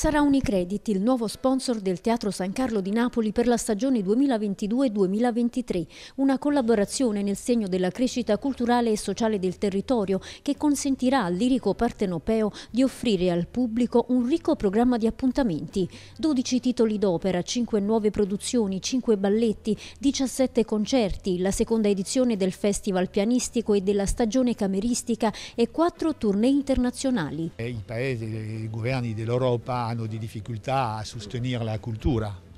Sarà Unicredit il nuovo sponsor del Teatro San Carlo di Napoli per la stagione 2022-2023, una collaborazione nel segno della crescita culturale e sociale del territorio che consentirà al lirico partenopeo di offrire al pubblico un ricco programma di appuntamenti. 12 titoli d'opera, 5 nuove produzioni, 5 balletti, 17 concerti, la seconda edizione del Festival Pianistico e della stagione cameristica e 4 tournée internazionali. Eh, I paesi, eh, i governi dell'Europa hanno di difficoltà a sostenere la cultura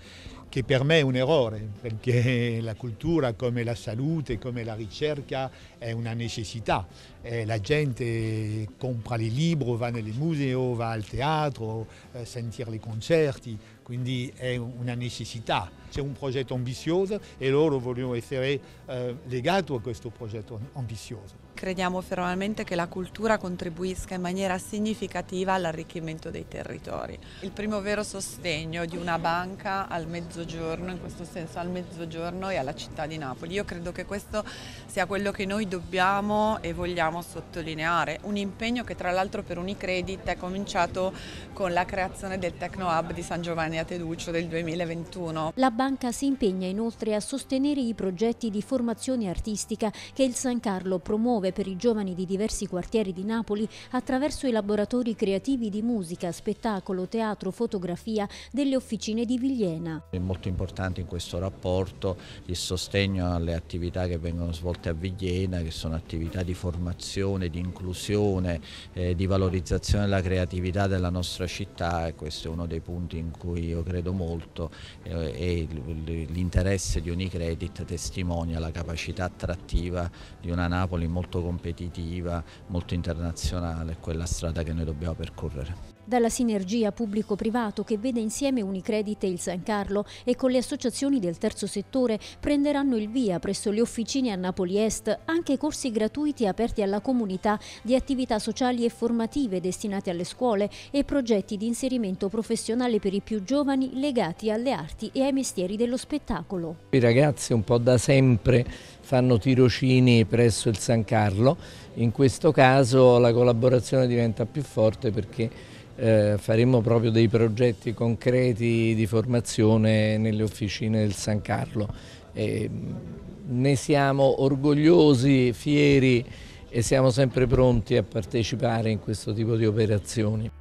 che per me è un errore, perché la cultura come la salute, come la ricerca è una necessità. Eh, la gente compra i libri, va nel museo, va al teatro, eh, sentire i concerti, quindi è una necessità. C'è un progetto ambizioso e loro vogliono essere eh, legati a questo progetto ambizioso crediamo fermamente che la cultura contribuisca in maniera significativa all'arricchimento dei territori. Il primo vero sostegno di una banca al mezzogiorno, in questo senso al mezzogiorno e alla città di Napoli. Io credo che questo sia quello che noi dobbiamo e vogliamo sottolineare, un impegno che tra l'altro per Unicredit è cominciato con la creazione del Tecno Hub di San Giovanni a Teduccio del 2021. La banca si impegna inoltre a sostenere i progetti di formazione artistica che il San Carlo promuove per i giovani di diversi quartieri di Napoli attraverso i laboratori creativi di musica, spettacolo, teatro, fotografia delle officine di Vigliena. È molto importante in questo rapporto il sostegno alle attività che vengono svolte a Vigliena, che sono attività di formazione, di inclusione, eh, di valorizzazione della creatività della nostra città e questo è uno dei punti in cui io credo molto eh, e l'interesse di Unicredit testimonia la capacità attrattiva di una Napoli molto competitiva, molto internazionale, è quella strada che noi dobbiamo percorrere dalla sinergia pubblico-privato che vede insieme Unicredit e il San Carlo e con le associazioni del terzo settore prenderanno il via presso le officine a Napoli Est anche corsi gratuiti aperti alla comunità di attività sociali e formative destinate alle scuole e progetti di inserimento professionale per i più giovani legati alle arti e ai mestieri dello spettacolo. I ragazzi un po' da sempre fanno tirocini presso il San Carlo, in questo caso la collaborazione diventa più forte perché eh, faremo proprio dei progetti concreti di formazione nelle officine del San Carlo. E mm, ne siamo orgogliosi, fieri e siamo sempre pronti a partecipare in questo tipo di operazioni.